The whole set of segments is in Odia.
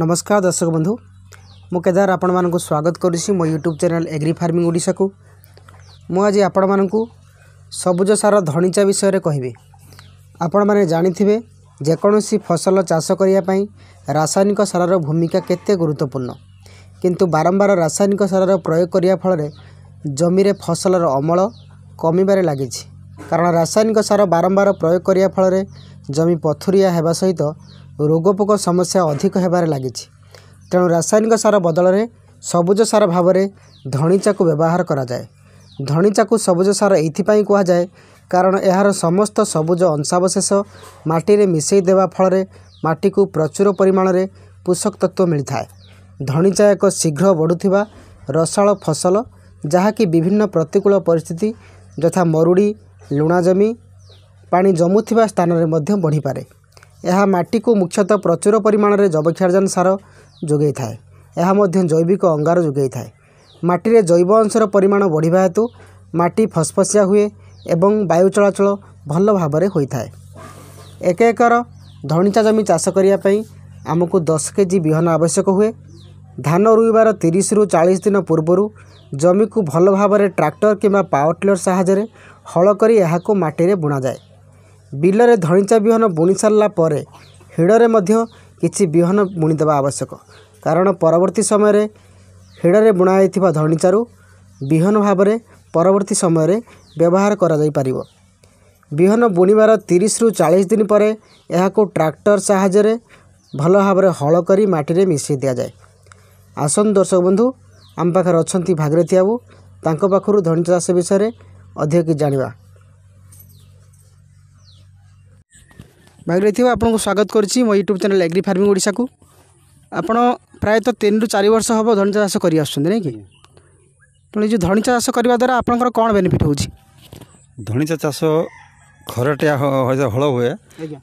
ନମସ୍କାର ଦର୍ଶକ ବନ୍ଧୁ ମୁଁ କେଦାର ଆପଣମାନଙ୍କୁ ସ୍ୱାଗତ କରୁଛି ମୋ ୟୁଟ୍ୟୁବ୍ ଚ୍ୟାନେଲ୍ ଏଗ୍ରି ଫାର୍ମିଂ ଓଡ଼ିଶାକୁ ମୁଁ ଆଜି ଆପଣମାନଙ୍କୁ ସବୁଜ ସାର ଧଣିଚା ବିଷୟରେ କହିବି ଆପଣମାନେ ଜାଣିଥିବେ ଯେକୌଣସି ଫସଲ ଚାଷ କରିବା ପାଇଁ ରାସାୟନିକ ସାରର ଭୂମିକା କେତେ ଗୁରୁତ୍ୱପୂର୍ଣ୍ଣ କିନ୍ତୁ ବାରମ୍ବାର ରାସାୟନିକ ସାରର ପ୍ରୟୋଗ କରିବା ଫଳରେ ଜମିରେ ଫସଲର ଅମଳ କମିବାରେ ଲାଗିଛି କାରଣ ରାସାୟନିକ ସାର ବାରମ୍ବାର ପ୍ରୟୋଗ କରିବା ଫଳରେ ଜମି ପଥୁରିଆ ହେବା ସହିତ ରୋଗପୋକ ସମସ୍ୟା ଅଧିକ ହେବାରେ ଲାଗିଛି ତେଣୁ ରାସାୟନିକ ସାର ବଦଳରେ ସବୁଜ ସାର ଭାବରେ ଧଣିଚାକୁ ବ୍ୟବହାର କରାଯାଏ ଧଣିଚାକୁ ସବୁଜ ସାର ଏଇଥିପାଇଁ କୁହାଯାଏ କାରଣ ଏହାର ସମସ୍ତ ସବୁଜ ଅଂଶାବଶେଷ ମାଟିରେ ମିଶାଇ ଦେବା ଫଳରେ ମାଟିକୁ ପ୍ରଚୁର ପରିମାଣରେ ପୋଷକ ତତ୍ତ୍ୱ ମିଳିଥାଏ ଧଣିଚା ଏକ ଶୀଘ୍ର ବଢ଼ୁଥିବା ରସାଳ ଫସଲ ଯାହାକି ବିଭିନ୍ନ ପ୍ରତିକୂଳ ପରିସ୍ଥିତି ଯଥା ମରୁଡ଼ି ଲୁଣା ଜମି ପାଣି ଜମୁଥିବା ସ୍ଥାନରେ ମଧ୍ୟ ବଢ଼ିପାରେ ଏହା ମାଟିକୁ ମୁଖ୍ୟତଃ ପ୍ରଚୁର ପରିମାଣରେ ଜବକ୍ଷାର୍ଜନ ସାର ଯୋଗାଇଥାଏ ଏହା ମଧ୍ୟ ଜୈବିକ ଅଙ୍ଗାର ଯୋଗାଇଥାଏ ମାଟିରେ ଜୈବ ଅଂଶର ପରିମାଣ ବଢ଼ିବା ହେତୁ ମାଟି ଫସଫସିଆ ହୁଏ ଏବଂ ବାୟୁ ଚଳାଚଳ ଭଲ ଭାବରେ ହୋଇଥାଏ ଏକ ଏକର ଧନିଚା ଜମି ଚାଷ କରିବା ପାଇଁ ଆମକୁ ଦଶ କେଜି ବିହନ ଆବଶ୍ୟକ ହୁଏ ଧାନ ରୋଇବାର ତିରିଶରୁ ଚାଳିଶ ଦିନ ପୂର୍ବରୁ ଜମିକୁ ଭଲ ଭାବରେ ଟ୍ରାକ୍ଟର କିମ୍ବା ପାୱାର ଟିଲର ସାହାଯ୍ୟରେ ହଳ କରି ଏହାକୁ ମାଟିରେ ବୁଣାଯାଏ ବିଲରେ ଧଣିଚା ବିହନ ବୁଣି ସାରିଲା ପରେ ହିଡ଼ରେ ମଧ୍ୟ କିଛି ବିହନ ବୁଣିଦେବା ଆବଶ୍ୟକ କାରଣ ପରବର୍ତ୍ତୀ ସମୟରେ ହିଡ଼ରେ ବୁଣା ହୋଇଥିବା ଧଣିଚାରୁ ବିହନ ଭାବରେ ପରବର୍ତ୍ତୀ ସମୟରେ ବ୍ୟବହାର କରାଯାଇପାରିବ ବିହନ ବୁଣିବାର ତିରିଶରୁ ଚାଳିଶ ଦିନ ପରେ ଏହାକୁ ଟ୍ରାକ୍ଟର ସାହାଯ୍ୟରେ ଭଲ ଭାବରେ ହଳ କରି ମାଟିରେ ମିଶାଇ ଦିଆଯାଏ ଆସନ୍ତୁ ଦର୍ଶକ ବନ୍ଧୁ ଆମ ପାଖରେ ଅଛନ୍ତି ବାବୁ ତାଙ୍କ ପାଖରୁ ଧଣିଚା ଚାଷ ବିଷୟରେ ଅଧିକ କିଛି ଜାଣିବା ଭାଇ ଭାଗିରହିଥିବ ଆପଣଙ୍କୁ ସ୍ୱାଗତ କରୁଛି ମୋ ୟୁଟ୍ୟୁବ୍ ଚ୍ୟାନେଲ୍ ଏଗ୍ରି ଫାର୍ମିଂ ଓଡ଼ିଶାକୁ ଆପଣ ପ୍ରାୟତଃ ତିନିରୁ ଚାରି ବର୍ଷ ହେବ ଧନିଚା ଚାଷ କରି ଆସୁଛନ୍ତି ନାହିଁ କି ତେଣୁ ଏଇ ଯେଉଁ ଧନିଚା ଚାଷ କରିବା ଦ୍ୱାରା ଆପଣଙ୍କର କ'ଣ ବେନିଫିଟ୍ ହେଉଛି ଧନିଚା ଚାଷ ଖରାଟେ ହଳ ହୁଏ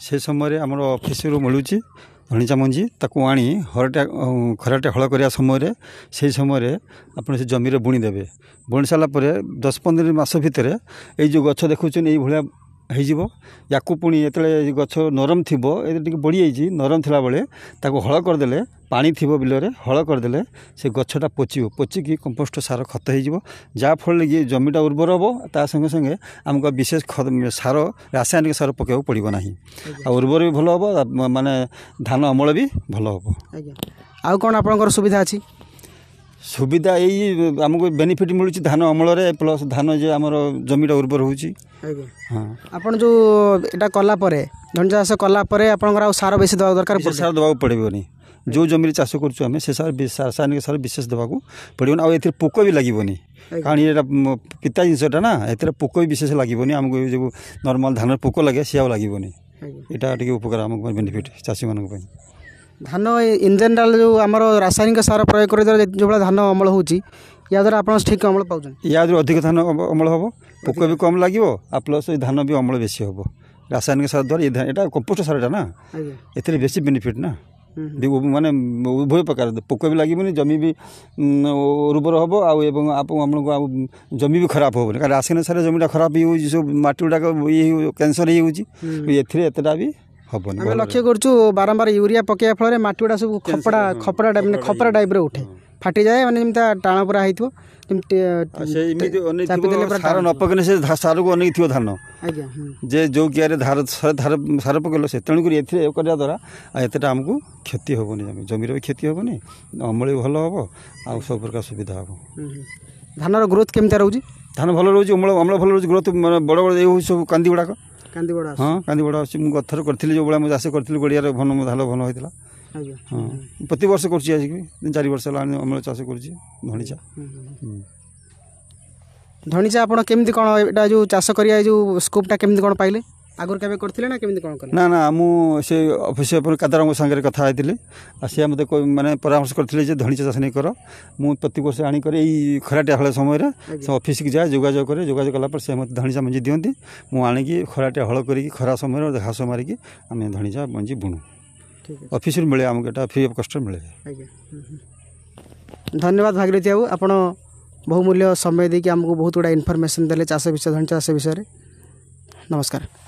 ସେ ସମୟରେ ଆମର ଅଫିସରୁ ମିଳୁଛି ଧନିଚା ମଞ୍ଜି ତାକୁ ଆଣି ହରଟିଆ ଖରାଟେ ହଳ କରିବା ସମୟରେ ସେହି ସମୟରେ ଆପଣ ସେ ଜମିରେ ବୁଣିଦେବେ ବୁଣି ସାରିଲା ପରେ ଦଶ ପନ୍ଦର ମାସ ଭିତରେ ଏଇ ଯେଉଁ ଗଛ ଦେଖୁଛନ୍ତି ଏଇଭଳିଆ है या पुनित गछ नरम थियो यडिस नरम ले हल गरिदेले पा बिरे हल से गछटा पचि पचिक कम्पोस्ट सार खतैजले जमिटा उर्वर हे ता संगे संगे आमक विशेष सार रासायनिक सार पके पर्ड नै आउँर पनि भयो हे म धान अमलि भयो हेर्न आ सुविधा अब ସୁବିଧା ଏଇ ଆମକୁ ବେନିଫିଟ୍ ମିଳୁଛି ଧାନ ଅମଳରେ ପ୍ଲସ୍ ଧାନ ଯେ ଆମର ଜମିଟା ଉର୍ବର ହେଉଛି ହଁ ଆପଣ ଯେଉଁ ଏଇଟା କଲା ପରେ ଧନ ଚାଷ କଲା ପରେ ଆପଣଙ୍କର ଆଉ ସାର ବେଶୀ ଦେବା ଦରକାର ସାର ଦେବାକୁ ପଡ଼ିବନି ଯେଉଁ ଜମିରେ ଚାଷ କରୁଛୁ ଆମେ ସେ ସାର ରାସାୟନିକ ସାର ବିଶେଷ ଦେବାକୁ ପଡ଼ିବନି ଆଉ ଏଥିରେ ପୋକ ବି ଲାଗିବନି କାରଣ ଏଇଟା ପିତା ଜିନିଷଟା ନା ଏଥିରେ ପୋକ ବି ବିଶେଷ ଲାଗିବନି ଆମକୁ ଯେଉଁ ନର୍ମାଲ୍ ଧାନରେ ପୋକ ଲାଗେ ସେ ଆଉ ଲାଗିବନି ଏଇଟା ଟିକେ ଉପକାର ଆମକୁ ବେନିଫିଟ୍ ଚାଷୀମାନଙ୍କ ପାଇଁ ଧାନ ଇନ୍ ଜେନେରାଲ୍ ଯେଉଁ ଆମର ରାସାୟନିକ ସାର ପ୍ରୟୋଗ କରିବା ଦ୍ୱାରା ଯେଉଁଭଳିଆ ଧାନ ଅମଳ ହେଉଛି ଏହାଦ୍ୱାରା ଆପଣ ଠିକ୍ ଅମଳ ପାଉଛନ୍ତି ଏହାଦ୍ୱାରା ଅଧିକ ଧାନ ଅମଳ ହେବ ପୋକ ବି କମ୍ ଲାଗିବ ଆଉ ପ୍ଲସ୍ ଏ ଧାନ ବି ଅମଳ ବେଶୀ ହେବ ରାସାୟନିକ ସାର ଦ୍ୱାରା ଏଇଟା କମ୍ପୋଷ୍ଟ ସାରଟା ନା ଏଥିରେ ବେଶୀ ବେନିଫିଟ୍ ନା ମାନେ ଉଭୟ ପ୍ରକାର ପୋକ ବି ଲାଗିବନି ଜମି ବି ଉର୍ବର ହେବ ଆଉ ଏବଂ ଆପଣଙ୍କୁ ଆଉ ଜମି ବି ଖରାପ ହେବନି କାରଣ ରାସାୟନିକ ସାର ଜମିଟା ଖରାପ ହେଇଯାଉଛି ସବୁ ମାଟି ଗୁଡ଼ାକ ଇଏ କ୍ୟାନ୍ସର ହେଇଯାଉଛି ଏଥିରେ ଏତେଟା ବି ହବନି ଆମେ ଲକ୍ଷ୍ୟ କରୁଛୁ ବାରମ୍ବାର ୟୁରିଆ ପକେଇବା ଫଳରେ ମାଟି ଗୁଡ଼ା ସବୁ ଖପଡ଼ା ଖପଡ଼ା ମାନେ ଖପରା ଟାଇପ୍ର ଉଠେ ଫାଟିଯାଏ ମାନେ ଯେମିତି ଟାଣ ପୁରା ହେଇଥିବ ସାରକୁ ଅନେଇ ଥିବ ଧାନ ଯେ ଯେଉଁ କିଆରେ ଧାର ସାର ପକେଇଲ ସେ ତେଣୁକରି ଏଥିରେ ଇଏ କରିବା ଦ୍ୱାରା ଏତେଟା ଆମକୁ କ୍ଷତି ହେବନି ଆମେ ଜମିର ବି କ୍ଷତି ହେବନି ଅମଳ ଭଲ ହେବ ଆଉ ସବୁ ପ୍ରକାର ସୁବିଧା ହେବ ଧାନର ଗ୍ରୋଥ କେମିତି ରହୁଛି ଧାନ ଭଲ ରହୁଛି ଅମଳ ଅମଳ ଭଲ ରହୁଛି ଗ୍ରୋଥ ମାନେ ବଡ଼ ବଡ଼ ଏଇ ହେଉଛି ସବୁ କାନ୍ଦି ଗୁଡ଼ାକ କାନ୍ଦିବଡ଼ ହଁ କାନ୍ଦିବଡ଼ ଆସୁଛି ମୁଁ ଗଥର କରିଥିଲି ଯେଉଁଭଳିଆ ମୁଁ ଚାଷ କରିଥିଲି ଗଡ଼ିଆରେ ଭଲ ଧାନ ଭଲ ହୋଇଥିଲା ହଁ ପ୍ରତିବର୍ଷ କରୁଛି ଆସିକି ଚାରି ବର୍ଷ ହେଲା ଅମଳ ଚାଷ କରୁଛି ଧଣିଚା ଧଣିଚା ଆପଣ କେମିତି କ'ଣ ଏଇଟା ଯେଉଁ ଚାଷ କରିବା ଏ ଯେଉଁ ସ୍କୋପ୍ଟା କେମିତି କ'ଣ ପାଇଲେ ଆଗରୁ କେବେ କରିଥିଲେ ନା କେମିତି କ'ଣ କଲେ ନା ନା ମୁଁ ସେ ଅଫିସ ଉପରେ କାଦାରଙ୍କ ସାଙ୍ଗରେ କଥା ହେଇଥିଲି ଆଉ ସେ ମୋତେ ମାନେ ପରାମର୍ଶ କରିଥିଲେ ଯେ ଧଣିଚା ଚାଷ ନେଇ କର ମୁଁ ପ୍ରତିବର୍ଷ ଆଣିକରି ଏଇ ଖରାଟିଆ ହଳ ସମୟରେ ସେ ଅଫିସକୁ ଯାଏ ଯୋଗାଯୋଗ କରେ ଯୋଗାଯୋଗ କଲା ପରେ ସେ ମୋତେ ଧଣିଚା ମଞ୍ଜି ଦିଅନ୍ତି ମୁଁ ଆଣିକି ଖରାଟିଆ ହଳ କରିକି ଖରା ସମୟରେ ଘାସ ମାରିକି ଆମେ ଧଣିଚା ମଞ୍ଜି ବୁଣୁ ଅଫିସରୁ ମିଳେ ଆମକୁ ଏଇଟା ଫ୍ରି ଅଫ୍ କଷ୍ଟରେ ମିଳେ ଆଜ୍ଞା ଧନ୍ୟବାଦ ଭାଗୀରଥୀ ବାବୁ ଆପଣ ବହୁମୂଲ୍ୟ ସମୟ ଦେଇକି ଆମକୁ ବହୁତ ଗୁଡ଼ାଏ ଇନଫର୍ମେସନ୍ ଦେଲେ ଚାଷ ବିଷୟ ଧଣିଚା ଚାଷ ବିଷୟରେ ନମସ୍କାର